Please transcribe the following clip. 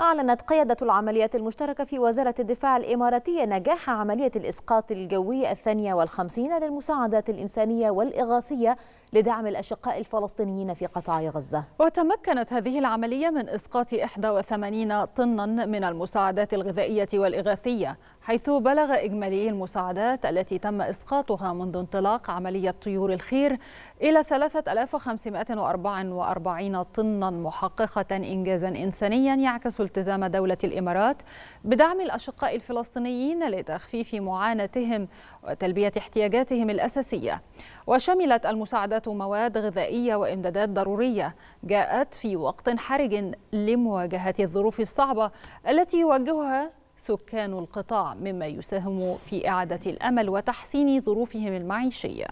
أعلنت قيادة العمليات المشتركة في وزارة الدفاع الإماراتية نجاح عملية الإسقاط الجوي الثانية والخمسين للمساعدات الإنسانية والإغاثية لدعم الأشقاء الفلسطينيين في قطاع غزة وتمكنت هذه العملية من إسقاط 81 طنا من المساعدات الغذائية والإغاثية حيث بلغ إجمالي المساعدات التي تم إسقاطها منذ انطلاق عملية طيور الخير إلى 3544 طنا محققة إنجازا إنسانيا يعكس التزام دولة الإمارات بدعم الأشقاء الفلسطينيين لتخفيف معاناتهم وتلبية احتياجاتهم الأساسية وشملت المساعدات مواد غذائية وإمدادات ضرورية جاءت في وقت حرج لمواجهة الظروف الصعبة التي يواجهها سكان القطاع مما يساهم في إعادة الأمل وتحسين ظروفهم المعيشية